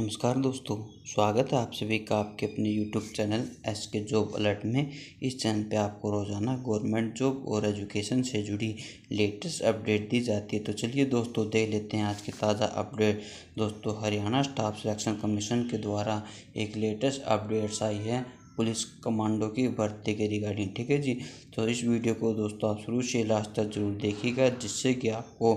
नमस्कार दोस्तों स्वागत है आप सभी का आपके अपने YouTube channel S K job alert में इस चैनल पे आपको रोज़ाना गवर्नमेंट जॉब और एजुकेशन से जुड़ी लेटेस्ट अपडेट दी जाती है तो चलिए दोस्तों देख लेते हैं आज के ताज़ा अपडेट दोस्तों हरियाणा स्टाफ सिलेक्शन कमीशन के द्वारा एक लेटेस्ट अपडेट्स आई है पुलिस कमांडो की भर्ती के रिगार्डिंग ठीक है जी तो इस वीडियो को दोस्तों आप शुरू से लास्ट तक जरूर देखिएगा जिससे कि आपको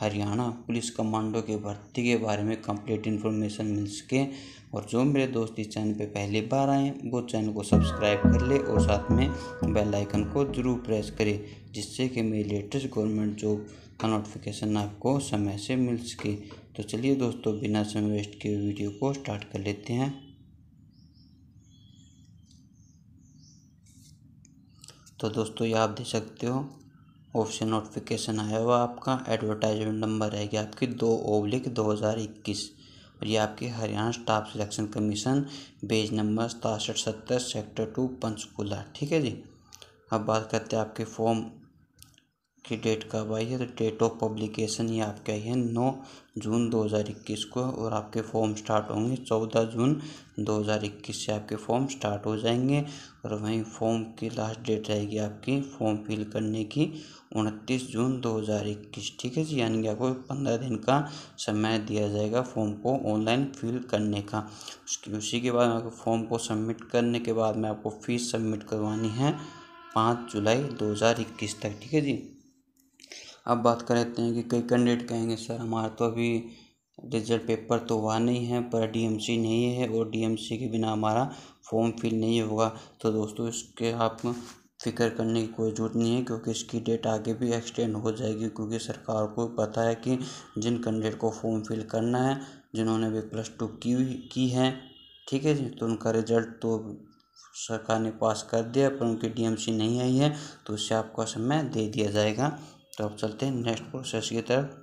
हरियाणा पुलिस कमांडो के भर्ती के बारे में कंप्लीट इन्फॉर्मेशन मिल सके और जो मेरे दोस्त इस चैनल पे पहली बार आए वो चैनल को सब्सक्राइब कर ले और साथ में बेल आइकन को ज़रूर प्रेस करें जिससे कि मेरी लेटेस्ट गवर्नमेंट जॉब का नोटिफिकेशन आपको समय से मिल सके तो चलिए दोस्तों बिना समय वेस्ट के वीडियो को स्टार्ट कर लेते हैं तो दोस्तों ये आप देख सकते हो ऑप्शन नोटिफिकेशन आया हुआ आपका एडवर्टाइजमेंट नंबर रहेगी आपकी दो ओब्लिक दो हज़ार इक्कीस और ये आपकी हरियाणा स्टाफ सिलेक्शन कमीशन बेज नंबर सतासठ सत्तर सेक्टर टू पंचकूला ठीक है जी अब बात करते हैं आपके फॉर्म की डेट कब आई है तो डेट ऑफ पब्लिकेशन ये आपके आई है नौ जून 2021 को और आपके फॉर्म स्टार्ट होंगे चौदह जून 2021 से आपके फॉर्म स्टार्ट हो जाएंगे और वहीं फॉर्म की लास्ट डेट रहेगी आपकी फॉर्म फिल करने की उनतीस जून 2021 ठीक है जी यानी कि आपको पंद्रह दिन का समय दिया जाएगा फॉर्म को ऑनलाइन फिल करने का उसकी उसी के बाद आपको फॉर्म को सबमिट करने के बाद में आपको फीस सबमिट करवानी है पाँच जुलाई 2021 तक ठीक है जी अब बात कर लेते हैं कि कई कैंडिडेट कहेंगे सर हमारा तो अभी रिजल्ट पेपर तो हुआ नहीं है पर डी एम सी नहीं है और डी एम सी के बिना हमारा फॉर्म फिल नहीं होगा तो दोस्तों इसके आप फिक्र करने की कोई ज़रूरत नहीं है क्योंकि इसकी डेट आगे भी एक्सटेंड हो जाएगी क्योंकि सरकार को पता है कि जिन कैंडिडेट को फॉर्म फिल करना है जिन्होंने भी प्लस टू की की है ठीक है जी तो उनका रिजल्ट तो सरकार ने पास कर दिया पर उनकी डीएमसी नहीं आई है तो उससे आपका समय दे दिया जाएगा तो आप चलते हैं नेक्स्ट प्रोसेस की तरफ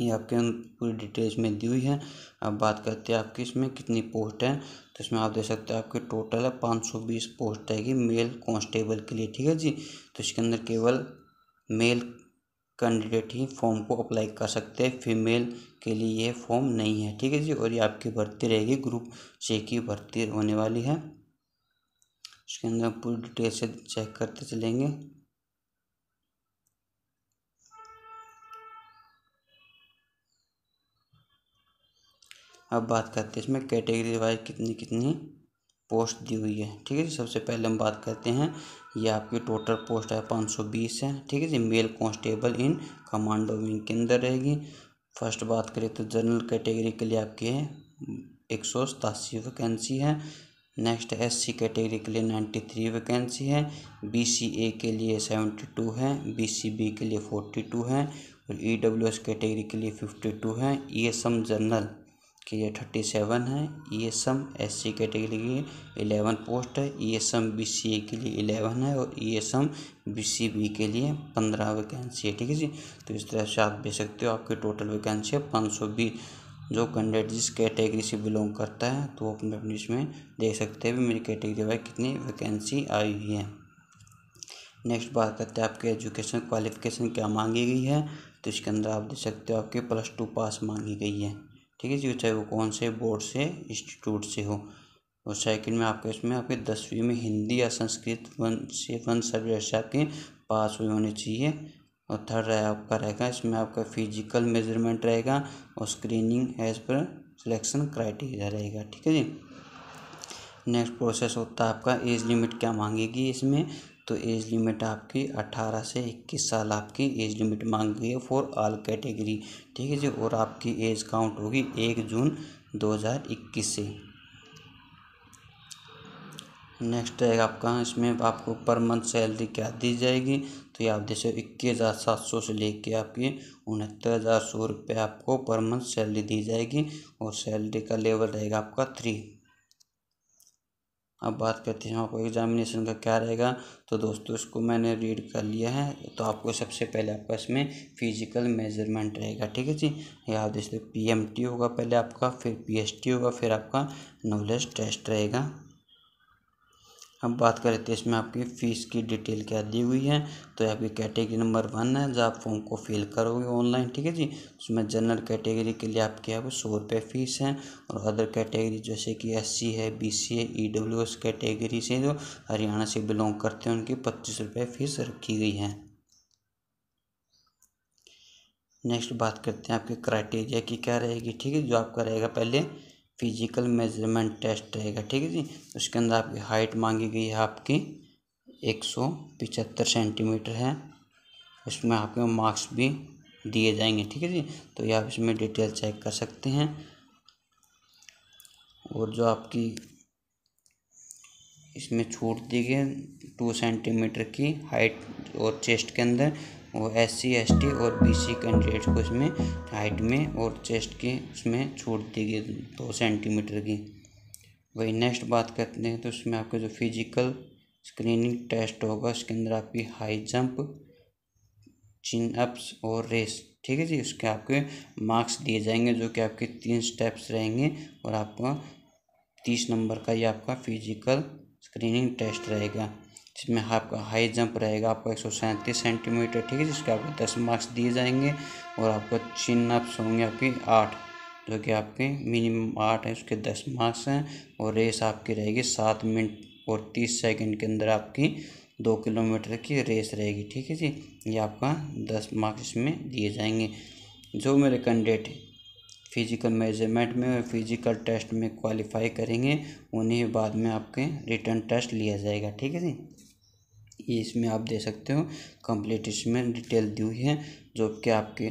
ये आपके पूरी डिटेल्स में दी हुई है अब बात करते हैं आपकी इसमें कितनी पोस्ट है तो इसमें आप देख सकते हैं आपकी टोटल है पाँच सौ बीस पोस्ट आएगी मेल कांस्टेबल के लिए ठीक है जी तो इसके अंदर केवल मेल कैंडिडेट ही फॉर्म को अप्लाई कर सकते हैं फीमेल के लिए ये फॉर्म नहीं है ठीक है जी और ये आपकी भर्ती रहेगी ग्रुप से की भर्ती होने वाली है इसके अंदर पूरी डिटेल से चेक करते चलेंगे अब बात करते हैं इसमें कैटेगरी वाइज कितनी कितनी पोस्ट दी हुई है ठीक है जी सबसे पहले हम बात करते हैं ये आपकी टोटल पोस्ट है पाँच सौ बीस है ठीक है जी male constable in commando wing के अंदर रहेगी फर्स्ट बात करें तो जनरल कैटेगरी के लिए आपकी एक सौ सतासी वैकेंसी है नेक्स्ट एस सी कैटेगरी के लिए नाइन्टी थ्री वैकेंसी है बी सी ए के लिए सेवेंटी टू है बी सी बी के लिए फोर्टी टू है और ई डब्ल्यू एस कैटेगरी के लिए फिफ्टी टू है ई एस एम जनरल कि ये थर्टी सेवन है E S M S C category के लिए इलेवन पोस्ट है E S M B C A के लिए इलेवन है और E S M B C B के लिए पंद्रह वैकेंसी है ठीक है जी तो इस तरह से आप देख सकते हो आपकी टोटल वैकेंसी है पाँच सौ बीस जो कैंडिडेट जिस कैटेगरी से बिलोंग करता है तो अपने अपने इसमें देख सकते हैं मेरी कैटेगरी वाइज कितनी वैकेंसी आई हुई है नेक्स्ट बात करते हैं आपके एजुकेशन क्वालिफिकेशन क्या मांगी गई है तो इसके अंदर आप देख सकते हो आपके प्लस टू पास मांगी गई है ठीक है जी चाहे वो कौन से बोर्ड से इंस्टीट्यूट से हो और सेकंड में आपके इसमें आपके दसवीं में हिंदी या संस्कृत वन से वन सब्जेक्ट से आपके पास हुए होने चाहिए और थर्ड रहे आपका रहेगा इसमें आपका फिजिकल मेजरमेंट रहेगा और screening as per selection criteria रहेगा ठीक है जी नेक्स्ट प्रोसेस होता है आपका एज लिमिट क्या मांगेगी इसमें तो एज लिमिट आपकी 18 से इक्कीस साल आपकी एज लिमिट मांग गई है फॉर ऑल कैटेगरी ठीक है जी और आपकी एज काउंट होगी एक जून दो हज़ार इक्कीस से नेक्स्ट है आपका इसमें आपको पर मंथ सैलरी क्या दी जाएगी तो ये आप जैसे इक्कीस हज़ार सात सौ से लेके आपकी उनहत्तर हज़ार सौ रुपये आपको पर मंथ सैलरी दी जाएगी और सैलरी का लेवल रहेगा आपका थ्री अब बात करते हैं आपको एग्ज़ामिनेशन का क्या रहेगा तो दोस्तों इसको मैंने रीड कर लिया है तो आपको सबसे पहले आपका इसमें फिजिकल मेजरमेंट रहेगा ठीक है जी या पी एम टी होगा पहले आपका फिर पी होगा फिर आपका नॉलेज टेस्ट रहेगा हम बात करें तो इसमें आपकी फ़ीस की डिटेल क्या दी हुई है तो आपकी कैटेगरी नंबर वन है जब आप फॉर्म को फिल करोगे ऑनलाइन ठीक है जी उसमें जनरल कैटेगरी के लिए आपके यहाँ पर सौ रुपये फ़ीस है और अदर कैटेगरी जैसे कि एस सी है बी सी है ई डब्ल्यू एस कैटेगरी से जो हरियाणा से बिलोंग करते हैं उनकी पच्चीस रुपये फ़ीस रखी गई है नेक्स्ट बात करते हैं आपके क्राइटेरिया की क्या रहेगी ठीक है जो आपका रहेगा पहले फिजिकल मेजरमेंट टेस्ट रहेगा ठीक है जी उसके अंदर आपकी हाइट मांगी गई है आपकी एक सौ पिचहत्तर सेंटीमीटर है उसमें आपके मार्क्स भी दिए जाएंगे ठीक है जी तो ये आप इसमें डिटेल चेक कर सकते हैं और जो आपकी इसमें छूट दी गई टू सेंटीमीटर की हाइट और चेस्ट के अंदर वो एस सी एस टी और बी सी कैंडिडेट्स को इसमें हाइट में और चेस्ट के उसमें छूट दी गई दो सेंटीमीटर की वही नेक्स्ट बात करते हैं तो उसमें आपके जो फिजिकल स्क्रीनिंग टेस्ट होगा उसके अंदर आपकी हाई जंप चिन अप्स और रेस ठीक है जी उसके आपके मार्क्स दिए जाएंगे जो कि आपके तीन स्टेप्स रहेंगे और आपका तीस नंबर का ये आपका फिजिकल स्क्रीनिंग टेस्ट रहेगा जिसमें आपका हाई जंप रहेगा आपका एक सौ सैंतीस सेंटीमीटर ठीक है जिसके आपको दस मार्क्स दिए जाएंगे और आपको चिन अप्स होंगे आपकी आठ जो कि आपके मिनिमम आठ है उसके दस मार्क्स हैं और रेस आपकी रहेगी सात मिनट और तीस सेकंड के अंदर आपकी दो किलोमीटर की रेस रहेगी ठीक है जी ये आपका दस मार्क्स इसमें दिए जाएंगे जो मेरे कैंडिडेट फिज़िकल मेजरमेंट में और फिज़िकल टेस्ट में क्वालिफाई करेंगे उन्हें बाद में आपके रिटर्न टेस्ट लिया जाएगा ठीक है जी ये इसमें आप दे सकते हो कंप्लीट इसमें डिटेल दी हुई है जो कि आपके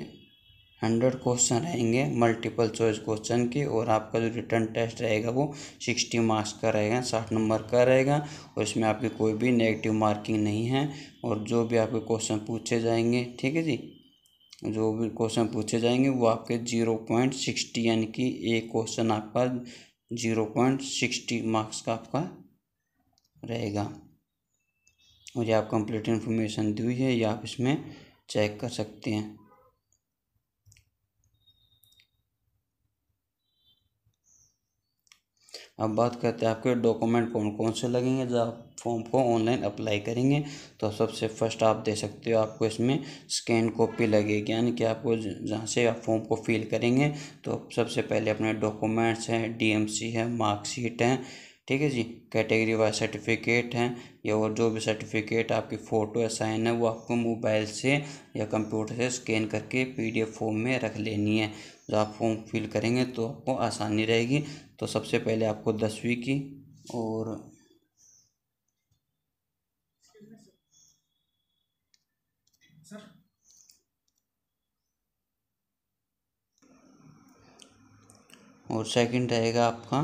हंड्रेड क्वेश्चन रहेंगे मल्टीपल चॉइस क्वेश्चन के और आपका जो रिटर्न टेस्ट रहेगा वो सिक्सटी मार्क्स का रहेगा साठ नंबर का रहेगा और इसमें आपकी कोई भी नेगेटिव मार्किंग नहीं है और जो भी आपके क्वेश्चन पूछे जाएंगे ठीक है जी जो भी क्वेश्चन पूछे जाएंगे वो आपके जीरो पॉइंट सिक्सटी यानी कि एक क्वेश्चन आपका जीरो पॉइंट सिक्सटी मार्क्स का आपका रहेगा और ये आप कंप्लीट इन्फॉर्मेशन दी हुई है या आप इसमें चेक कर सकते हैं अब बात करते हैं आपके डॉक्यूमेंट कौन कौन से लगेंगे जब आप फॉर्म को ऑनलाइन अप्लाई करेंगे तो सबसे फर्स्ट आप दे सकते हो आपको इसमें स्कैन कॉपी लगेगी यानी कि आपको जहाँ से आप फॉर्म को फिल करेंगे तो सबसे पहले अपने डॉक्यूमेंट्स हैं डीएमसी है मार्कशीट है ठीक है जी कैटेगरी वाइज सर्टिफिकेट हैं या और जो भी सर्टिफिकेट आपकी फ़ोटो या साइन है वो आपको मोबाइल से या कंप्यूटर से स्कैन करके पीडीएफ फॉर्म में रख लेनी है जब आप फॉर्म फिल करेंगे तो आपको आसानी रहेगी तो सबसे पहले आपको दसवीं की और और सेकंड रहेगा आपका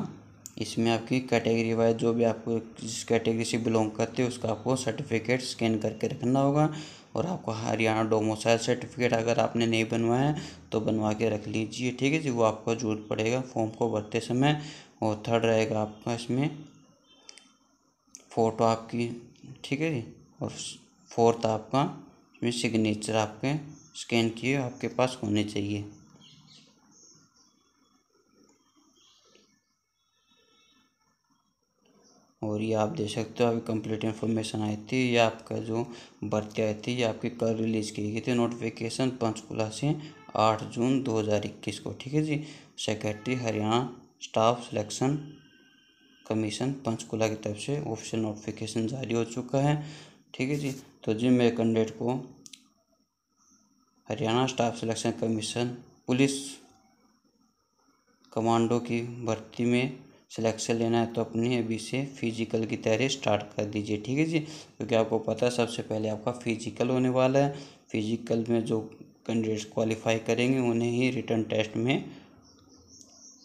इसमें आपकी कैटेगरी वाइज जो भी आपको जिस कैटेगरी से बिलोंग करते हो उसका आपको सर्टिफिकेट स्कैन करके रखना होगा और आपको हरियाणा डोमोसाइल सर्टिफिकेट अगर आपने नहीं बनवाया है तो बनवा के रख लीजिए ठीक है जी वो आपको जरूरत पड़ेगा फॉर्म को भरते समय और थर्ड रहेगा आपका इसमें फ़ोटो आपकी ठीक है जी और फोर्थ आपका इसमें सिग्नेचर आपके स्कैन किए आपके पास होने चाहिए और ये आप देख सकते हो अभी कंप्लीट इन्फॉर्मेशन आई थी ये आपका जो भर्ती आई थी ये आपकी कल रिलीज़ की गई थी नोटिफिकेशन पंचकूला से आठ जून दो हज़ार इक्कीस को ठीक है जी secretary Haryana staff selection commission Panchkula की तरफ से ऑफिशियल नोटिफिकेशन जारी हो चुका है ठीक है जी तो जी मेरे कैंडिडेट को Haryana staff selection commission police commando की भर्ती में सिलेक्शन लेना है तो अपने अभी से फिजिकल की तैयारी स्टार्ट कर दीजिए ठीक है जी क्योंकि आपको पता है सबसे पहले आपका फिजिकल होने वाला है फिजिकल में जो कैंडिडेट्स क्वालिफाई करेंगे उन्हें ही रिटर्न टेस्ट में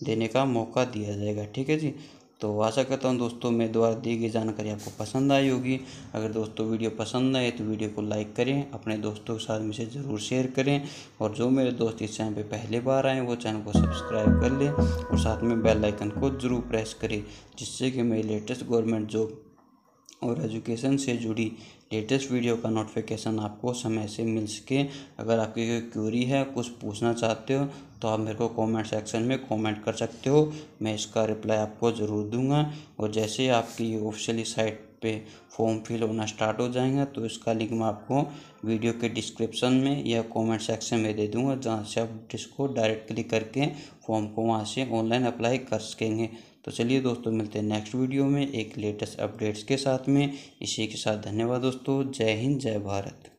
देने का मौका दिया जाएगा ठीक है जी तो आशा करता हूँ दोस्तों मेरे द्वारा दी गई जानकारी आपको पसंद आई होगी अगर दोस्तों वीडियो पसंद आए तो वीडियो को लाइक करें अपने दोस्तों के साथ मुझे ज़रूर शेयर करें और जो मेरे दोस्त इस चैनल पे पहली बार आए वो चैनल को सब्सक्राइब कर लें और साथ में बेल आइकन को ज़रूर प्रेस करें जिससे कि मेरी लेटेस्ट गवर्नमेंट जॉब और एजुकेशन से जुड़ी लेटेस्ट वीडियो का नोटिफिकेशन आपको समय से मिल सके अगर आपकी कोई क्यूरी है कुछ पूछना चाहते हो तो आप मेरे को कमेंट सेक्शन में कमेंट कर सकते हो मैं इसका रिप्लाई आपको ज़रूर दूंगा और जैसे ही आपकी ऑफिशियली साइट पे फॉर्म फिल होना स्टार्ट हो जाएगा तो इसका लिंक मैं आपको वीडियो के डिस्क्रिप्शन में या कमेंट सेक्शन में दे दूंगा जहाँ से आप इसको डायरेक्ट क्लिक करके फॉर्म को वहाँ से ऑनलाइन अप्लाई कर सकेंगे तो चलिए दोस्तों मिलते हैं नेक्स्ट वीडियो में एक लेटेस्ट अपडेट्स के साथ में इसी के साथ धन्यवाद दोस्तों जय हिंद जय भारत